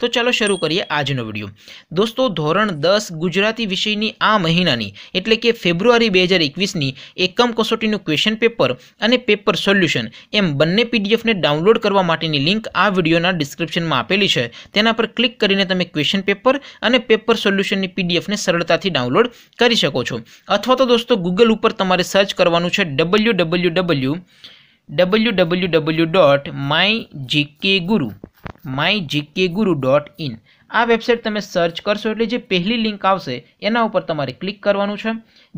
તો ચાલો શરૂ કરીએ આજનો વિડીયો દોસ્તો ધોરણ દસ ગુજરાતી વિષયની આ મહિનાની એટલે કે ફેબ્રુઆરી બે હજાર એકવીસની એકમ કસોટીનું ક્વેશ્ચન પેપર અને પેપર સોલ્યુશન એમ બંને પીડીએફને ડાઉનલોડ કરવા માટેની લિંક આ વિડીયોના ડિસ્ક્રિપ્શનમાં આપેલી છે તેના પર ક્લિક કરીને તમે ક્વેશ્ચન પેપર અને પેપર સોલ્યુશનની પીડીએફને સરળતાથી ડાઉનલોડ કરી શકો છો અથવા તો દોસ્તો ગૂગલ ઉપર તમારે સર્ચ કરવાનું છે W W W W W W dot my GK guru my GK guru dot in આ વેબસાઇટ તમે સર્ચ કરશો એટલે જે પહેલી લિંક આવશે એના ઉપર તમારે ક્લિક કરવાનું છે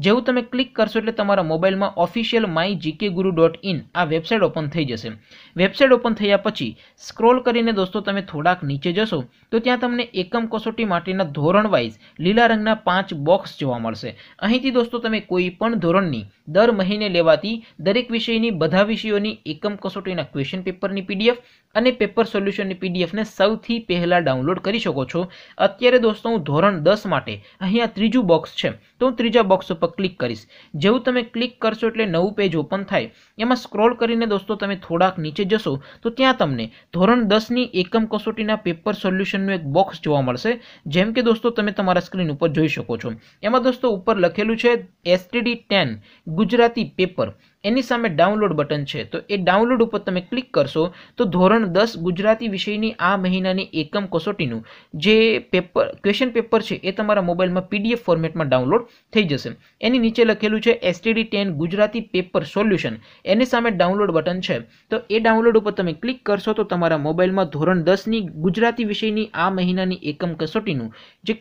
જેવું તમે ક્લિક કરશો એટલે તમારા મોબાઈલમાં official my GK guru dot in આ વેબસાઇટ ઓપન થઈ જશે વેબસાઇટ ઓપન થયા પછી સ્ક્રોલ કરીને દોસ્તો તમે થોડાક નીચે જશો તો ત્યાં તમને એકમ કસોટી માટેના ધોરણ વાઇઝ લીલા રંગના પાંચ બોક્સ જોવા મળશે અહીંથી દોસ્તો તમે કોઈ પણ ધોરણની દર મહિને લેવાતી દરેક વિષયની બધા વિષયોની એકમ કસોટીના ક્વેશ્ચન પેપરની પીડીએફ અને પેપર સોલ્યુશનની પીડીએફને સૌથી પહેલાં ડાઉનલોડ કરી શકો છો અત્યારે દોસ્તો હું ધોરણ દસ માટે અહીંયા ત્રીજું બોક્સ છે તો હું ત્રીજા બોક્સ ઉપર ક્લિક કરીશ જેવું તમે ક્લિક કરશો એટલે નવું પેજ ઓપન થાય એમાં સ્ક્રોલ કરીને દોસ્તો તમે થોડાક નીચે જશો તો ત્યાં તમને ધોરણ દસની એકમ કસોટીના પેપર સોલ્યુશનનું એક બોક્સ જોવા મળશે જેમ કે દોસ્તો તમે તમારા સ્ક્રીન ઉપર જોઈ શકો છો એમાં દોસ્તો ઉપર લખેલું છે એસટીડી ટેન ગુજરાતી પેપર એની સામે ડાઉનલોડ બટન છે તો એ ડાઉનલોડ ઉપર તમે ક્લિક કરશો તો ધોરણ દસ ગુજરાતી વિષયની આ મહિનાની એકમ કસોટીનું જે પેપર ક્વેશ્ચન પેપર છે એ તમારા મોબાઈલમાં પીડીએફ ફોર્મેટમાં ડાઉનલોડ થઈ જશે એની નીચે લખેલું છે STD ten Gujarati paper solution એની સામે ડાઉનલોડ બટન છે તો એ ડાઉનલોડ ઉપર તમે ક્લિક કરશો તો તમારા મોબાઈલમાં ધોરણ દસની ગુજરાતી વિષયની આ મહિનાની એકમ કસોટીનું જે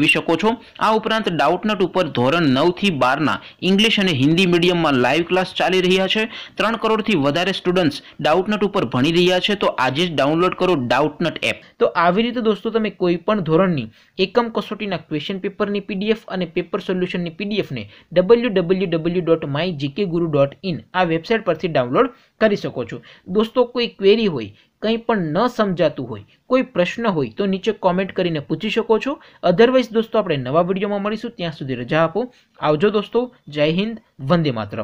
મેળવી શકો છો આ ઉપરાંત ડાઉટનટ ઉપર ધોરણ નવથી બારના ઇંગ્લિશ અને હિન્દી મીડિયમમાં લાઈવ ક્લાસ ચાલી રહ્યા છે ત્રણ કરોડથી વધારે સ્ટુડન્ટ્સ ડાઉટનટ ઉપર ભણી રહ્યા છે તો આજે જ ડાઉનલોડ કરો ડાઉટનટ એપ તો આવી રીતે દોસ્તો તમે કોઈપણ ધોરણની એકમ કસોટીના ક્વેશ્ચન પેપરની પીડીએફ અને પેપર સોલ્યુશનની પીડીએફને W W W dot my GK guru dot in આ વેબસાઇટ પરથી ડાઉનલોડ કરી શકો છો દોસ્તો કોઈ ક્વેરી હોય કંઈ પણ ન સમજાતું હોય કોઈ પ્રશ્ન હોય તો નીચે કોમેન્ટ કરીને પૂછી શકો છો અધરવાઇઝ દોસ્તો આપણે નવા વિડીયોમાં મળીશું ત્યાં સુધી રજા આપો આવજો દોસ્તો જય હિન્દ વંદે માત્ર